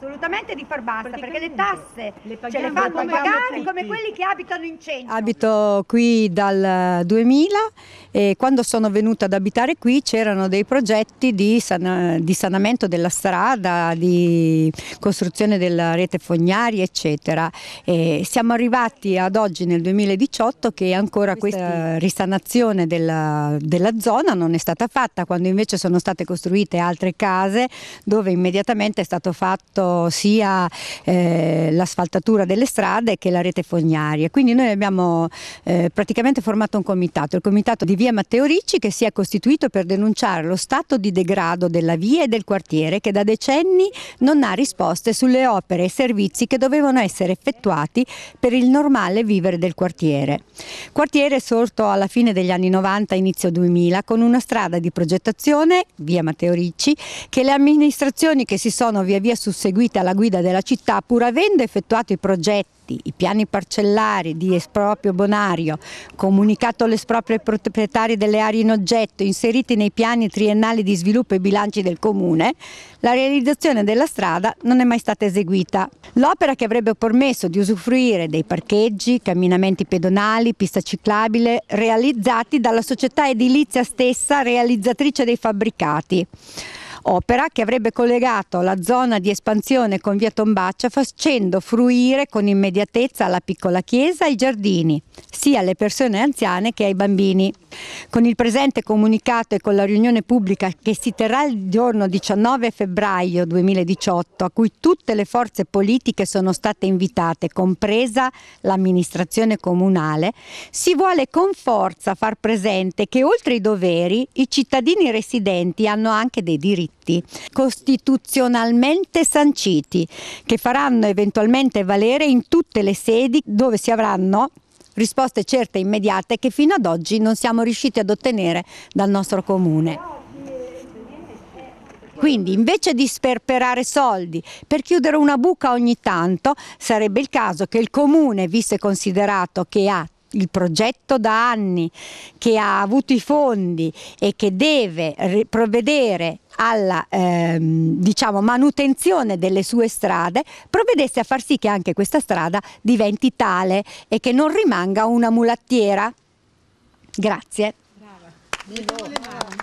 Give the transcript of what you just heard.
assolutamente di far basta perché, le tasse le ce le fanno come pagare come quelli che abitano in centro. Abito qui dal 2000 e quando sono venuta ad abitare qui c'erano dei progetti di, sana, di, sanamento della strada, di costruzione della rete fognaria eccetera. E siamo arrivati ad oggi nel 2018 che ancora questa risanazione della, della zona non è stata fatta quando invece sono state costruite altre case dove immediatamente è stato fatto sia eh, l'asfaltatura delle strade che la rete fognaria. Quindi noi abbiamo eh, praticamente formato un comitato, il comitato di via Matteo Ricci che si è costituito per denunciare lo stato di degrado della via e del quartiere che da decenni non ha risposte sulle opere e servizi che dovevano essere effettuati per il normale vivere del quartiere. Quartiere sorto alla fine degli anni 90, inizio 2000, con una strada di progettazione, via Matteo Ricci, che le amministrazioni che si sono via via susseguite seguita la guida della città, pur avendo effettuato i progetti, i piani parcellari di esproprio bonario, comunicato all'esproprio ai proprietari delle aree in oggetto, inseriti nei piani triennali di sviluppo e bilanci del comune, la realizzazione della strada non è mai stata eseguita. L'opera che avrebbe permesso di usufruire dei parcheggi, camminamenti pedonali, pista ciclabile, realizzati dalla società edilizia stessa realizzatrice dei fabbricati opera che avrebbe collegato la zona di espansione con via Tombaccia facendo fruire con immediatezza la piccola chiesa e i giardini, sia alle persone anziane che ai bambini. Con il presente comunicato e con la riunione pubblica che si terrà il giorno 19 febbraio 2018, a cui tutte le forze politiche sono state invitate, compresa l'amministrazione comunale, si vuole con forza far presente che oltre ai doveri i cittadini residenti hanno anche dei diritti diritti costituzionalmente sanciti che faranno eventualmente valere in tutte le sedi dove si avranno risposte certe e immediate che fino ad oggi non siamo riusciti ad ottenere dal nostro comune. Quindi invece di sperperare soldi per chiudere una buca ogni tanto, sarebbe il caso che il comune, visto e considerato che ha il progetto da anni, che ha avuto i fondi e che deve provvedere alla ehm, diciamo, manutenzione delle sue strade, provvedesse a far sì che anche questa strada diventi tale e che non rimanga una mulattiera. Grazie. Brava.